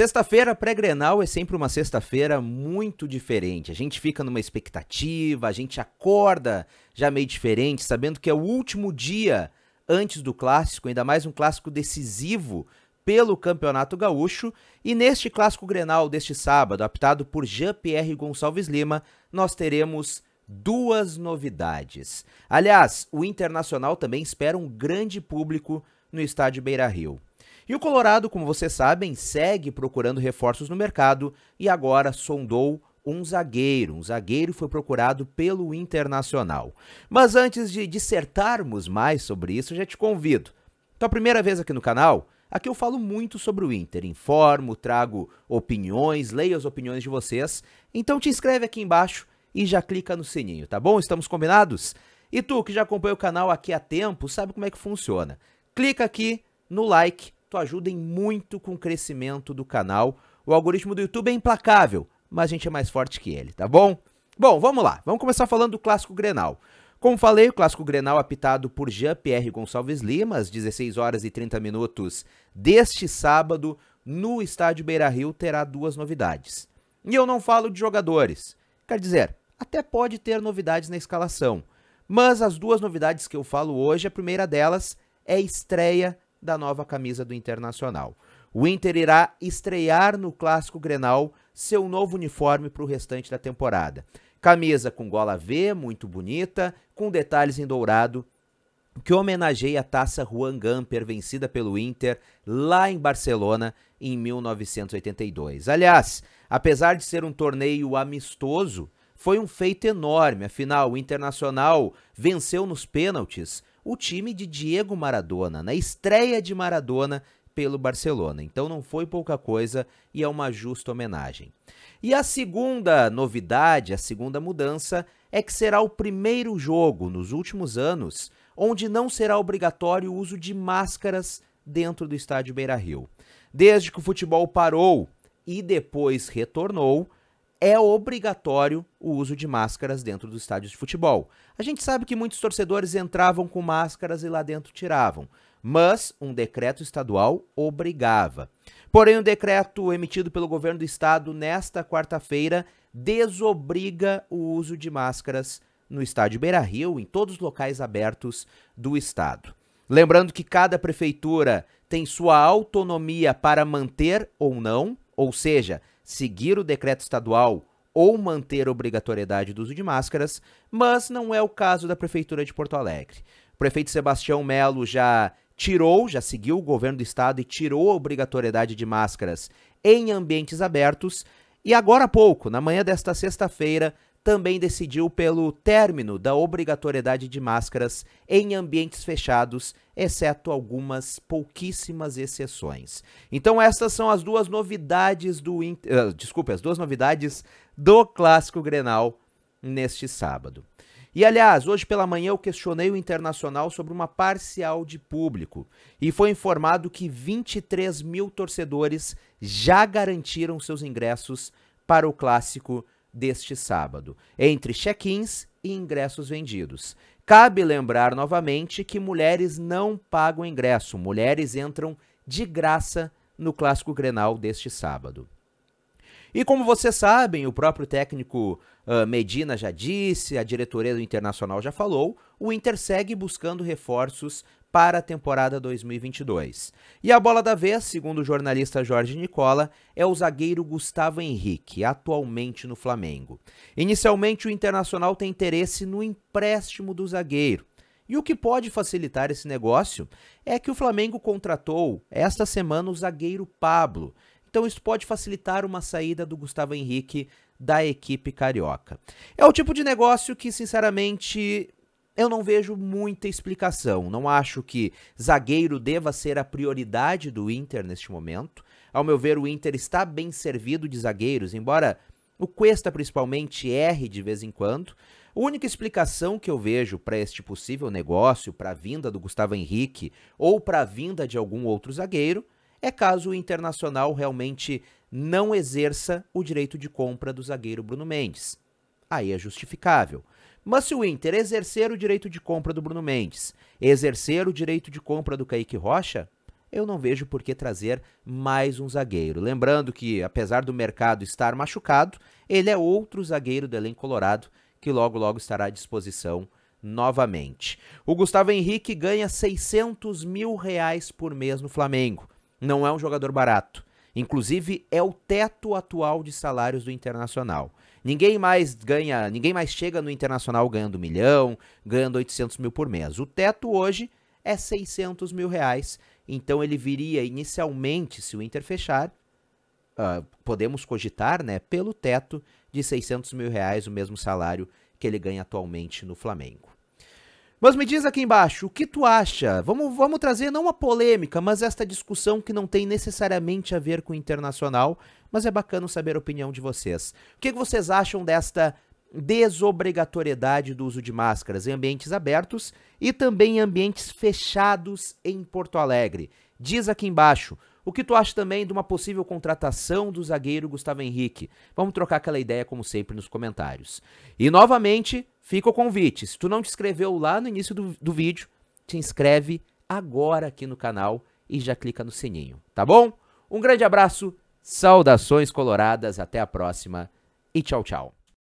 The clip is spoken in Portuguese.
Sexta-feira pré-grenal é sempre uma sexta-feira muito diferente. A gente fica numa expectativa, a gente acorda já meio diferente, sabendo que é o último dia antes do clássico, ainda mais um clássico decisivo pelo Campeonato Gaúcho. E neste clássico grenal deste sábado, apitado por Jean-Pierre Gonçalves Lima, nós teremos duas novidades. Aliás, o Internacional também espera um grande público no estádio Beira Rio. E o Colorado, como vocês sabem, segue procurando reforços no mercado e agora sondou um zagueiro. Um zagueiro foi procurado pelo Internacional. Mas antes de dissertarmos mais sobre isso, já te convido. Tua primeira vez aqui no canal? Aqui eu falo muito sobre o Inter, informo, trago opiniões, leio as opiniões de vocês. Então te inscreve aqui embaixo e já clica no sininho, tá bom? Estamos combinados? E tu que já acompanha o canal aqui há tempo, sabe como é que funciona. Clica aqui no like tu ajudem muito com o crescimento do canal. O algoritmo do YouTube é implacável, mas a gente é mais forte que ele, tá bom? Bom, vamos lá. Vamos começar falando do clássico Grenal. Como falei, o clássico Grenal é apitado por Jean-Pierre Gonçalves Lima, às 16 horas e 30 minutos deste sábado, no estádio Beira-Rio, terá duas novidades. E eu não falo de jogadores. Quer dizer, até pode ter novidades na escalação. Mas as duas novidades que eu falo hoje, a primeira delas é a estreia da nova camisa do Internacional. O Inter irá estrear no Clássico Grenal seu novo uniforme para o restante da temporada. Camisa com gola V, muito bonita, com detalhes em dourado, que homenageia a taça Juan Gamper vencida pelo Inter lá em Barcelona em 1982. Aliás, apesar de ser um torneio amistoso, foi um feito enorme, afinal, o Internacional venceu nos pênaltis o time de Diego Maradona, na estreia de Maradona pelo Barcelona. Então não foi pouca coisa e é uma justa homenagem. E a segunda novidade, a segunda mudança, é que será o primeiro jogo nos últimos anos onde não será obrigatório o uso de máscaras dentro do estádio Beira-Rio. Desde que o futebol parou e depois retornou, é obrigatório o uso de máscaras dentro dos estádios de futebol. A gente sabe que muitos torcedores entravam com máscaras e lá dentro tiravam, mas um decreto estadual obrigava. Porém, o um decreto emitido pelo governo do estado nesta quarta-feira desobriga o uso de máscaras no estádio Beira Rio, em todos os locais abertos do estado. Lembrando que cada prefeitura tem sua autonomia para manter ou não, ou seja, seguir o decreto estadual ou manter a obrigatoriedade do uso de máscaras, mas não é o caso da Prefeitura de Porto Alegre. O prefeito Sebastião Melo já tirou, já seguiu o governo do estado e tirou a obrigatoriedade de máscaras em ambientes abertos. E agora há pouco, na manhã desta sexta-feira, também decidiu pelo término da obrigatoriedade de máscaras em ambientes fechados, exceto algumas pouquíssimas exceções. Então essas são as duas novidades do eh, desculpe, as duas novidades do clássico Grenal neste sábado. E aliás, hoje pela manhã eu questionei o Internacional sobre uma parcial de público e foi informado que 23 mil torcedores já garantiram seus ingressos para o clássico Grenal deste sábado, entre check-ins e ingressos vendidos. Cabe lembrar novamente que mulheres não pagam ingresso, mulheres entram de graça no Clássico Grenal deste sábado. E como vocês sabem, o próprio técnico uh, Medina já disse, a diretoria do Internacional já falou, o Inter segue buscando reforços para a temporada 2022. E a bola da vez, segundo o jornalista Jorge Nicola, é o zagueiro Gustavo Henrique, atualmente no Flamengo. Inicialmente, o Internacional tem interesse no empréstimo do zagueiro. E o que pode facilitar esse negócio é que o Flamengo contratou esta semana o zagueiro Pablo. Então isso pode facilitar uma saída do Gustavo Henrique da equipe carioca. É o tipo de negócio que, sinceramente, eu não vejo muita explicação. Não acho que zagueiro deva ser a prioridade do Inter neste momento. Ao meu ver, o Inter está bem servido de zagueiros, embora o Cuesta principalmente erre de vez em quando. A única explicação que eu vejo para este possível negócio, para a vinda do Gustavo Henrique ou para a vinda de algum outro zagueiro, é caso o Internacional realmente não exerça o direito de compra do zagueiro Bruno Mendes. Aí é justificável. Mas se o Inter exercer o direito de compra do Bruno Mendes, exercer o direito de compra do Kaique Rocha, eu não vejo por que trazer mais um zagueiro. Lembrando que, apesar do mercado estar machucado, ele é outro zagueiro do elenco colorado que logo logo estará à disposição novamente. O Gustavo Henrique ganha 600 mil reais por mês no Flamengo. Não é um jogador barato. Inclusive, é o teto atual de salários do Internacional. Ninguém mais ganha, ninguém mais chega no internacional ganhando um milhão, ganhando 800 mil por mês. O teto hoje é 600 mil reais. Então ele viria inicialmente, se o Inter fechar, uh, podemos cogitar, né, pelo teto de 600 mil reais o mesmo salário que ele ganha atualmente no Flamengo. Mas me diz aqui embaixo, o que tu acha? Vamos, vamos trazer não uma polêmica, mas esta discussão que não tem necessariamente a ver com o internacional, mas é bacana saber a opinião de vocês. O que vocês acham desta desobrigatoriedade do uso de máscaras em ambientes abertos e também em ambientes fechados em Porto Alegre? Diz aqui embaixo. O que tu acha também de uma possível contratação do zagueiro Gustavo Henrique? Vamos trocar aquela ideia, como sempre, nos comentários. E novamente, fica o convite. Se tu não te inscreveu lá no início do, do vídeo, te inscreve agora aqui no canal e já clica no sininho, tá bom? Um grande abraço, saudações coloradas, até a próxima e tchau, tchau.